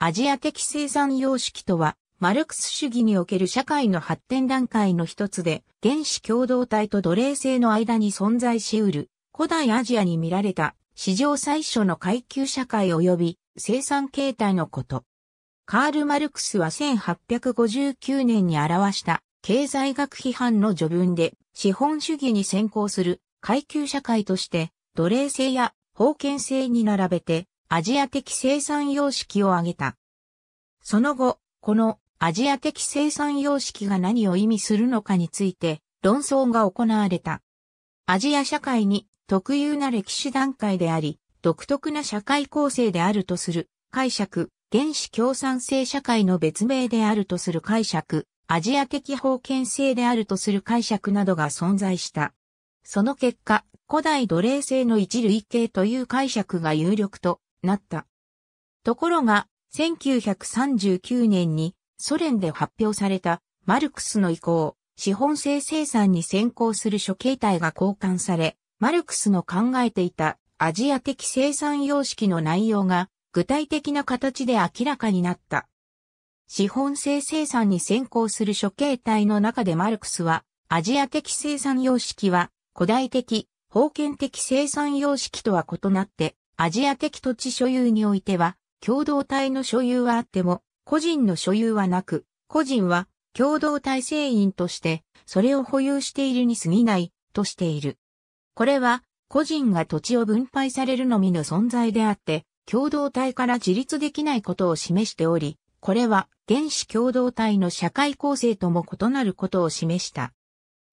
アジア的生産様式とは、マルクス主義における社会の発展段階の一つで、原始共同体と奴隷制の間に存在し得る、古代アジアに見られた、史上最初の階級社会及び生産形態のこと。カール・マルクスは1859年に表した経済学批判の序文で資本主義に先行する階級社会として奴隷制や封建制に並べてアジア的生産様式を挙げた。その後、このアジア的生産様式が何を意味するのかについて論争が行われた。アジア社会に特有な歴史段階であり、独特な社会構成であるとする解釈、原始共産制社会の別名であるとする解釈、アジア的封建制であるとする解釈などが存在した。その結果、古代奴隷制の一類型という解釈が有力となった。ところが、1939年にソ連で発表されたマルクスの意向、資本性生産に先行する諸形態が交換され、マルクスの考えていたアジア的生産様式の内容が具体的な形で明らかになった。資本性生産に先行する諸形態の中でマルクスは、アジア的生産様式は古代的、封建的生産様式とは異なってアジア的土地所有においては、共同体の所有はあっても、個人の所有はなく、個人は共同体制員として、それを保有しているに過ぎない、としている。これは、個人が土地を分配されるのみの存在であって、共同体から自立できないことを示しており、これは原子共同体の社会構成とも異なることを示した。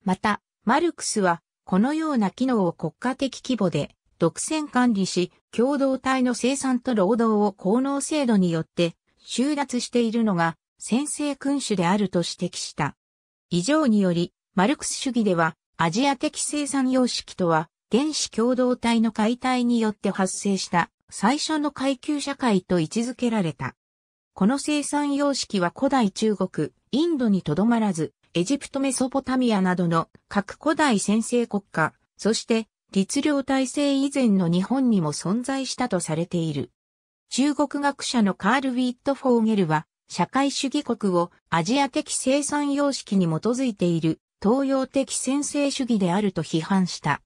また、マルクスは、このような機能を国家的規模で独占管理し、共同体の生産と労働を功能制度によって収奪しているのが先制君主であると指摘した。以上により、マルクス主義では、アジア的生産様式とは、原始共同体の解体によって発生した最初の階級社会と位置づけられた。この生産様式は古代中国、インドにとどまらず、エジプトメソポタミアなどの各古代先制国家、そして律令体制以前の日本にも存在したとされている。中国学者のカール・ウィット・フォーゲルは、社会主義国をアジア的生産様式に基づいている東洋的専制主義であると批判した。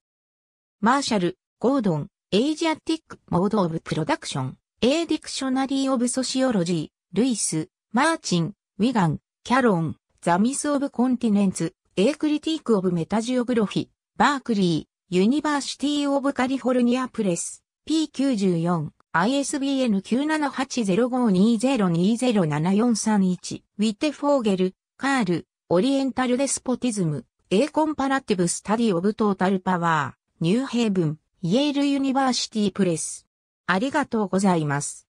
マーシャル、ゴードン、エイジアティック・モード・オブ・プロダクション、エイディクショナリー・オブ・ソシオロジー、ルイス、マーチン、ウィガン、キャロン、ザ・ミス・オブ・コンティネンツ、エイ・クリティック・オブ・メタジオグロフィ、バークリー、ユニバーシティ・オブ・カリフォルニア・プレス、P94、ISBN 9780520207431、ウィッテ・フォーゲル、カール、オリエンタル・デスポティズム、A Comparative Study of t o t ニューヘイブン、イェール・ユニバーシティ・プレス。ありがとうございます。